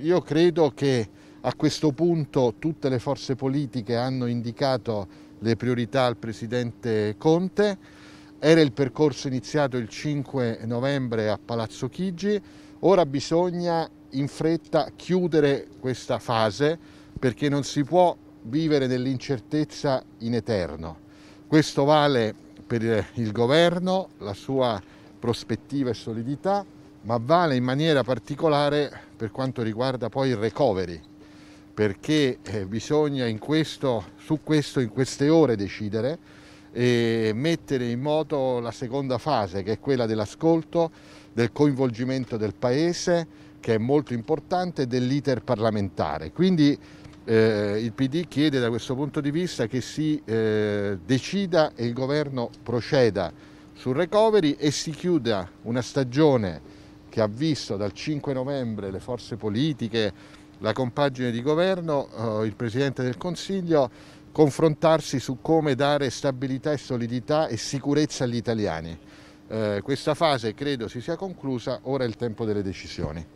Io credo che a questo punto tutte le forze politiche hanno indicato le priorità al Presidente Conte. Era il percorso iniziato il 5 novembre a Palazzo Chigi, ora bisogna in fretta chiudere questa fase perché non si può vivere nell'incertezza in eterno. Questo vale per il governo, la sua prospettiva e solidità, ma vale in maniera particolare per quanto riguarda poi il recovery, perché eh, bisogna questo, su questo in queste ore decidere e mettere in moto la seconda fase che è quella dell'ascolto, del coinvolgimento del Paese che è molto importante dell'iter parlamentare. Quindi eh, il PD chiede da questo punto di vista che si eh, decida e il governo proceda sul recovery e si chiuda una stagione che ha visto dal 5 novembre le forze politiche, la compagine di governo, eh, il Presidente del Consiglio, confrontarsi su come dare stabilità e solidità e sicurezza agli italiani. Eh, questa fase credo si sia conclusa, ora è il tempo delle decisioni.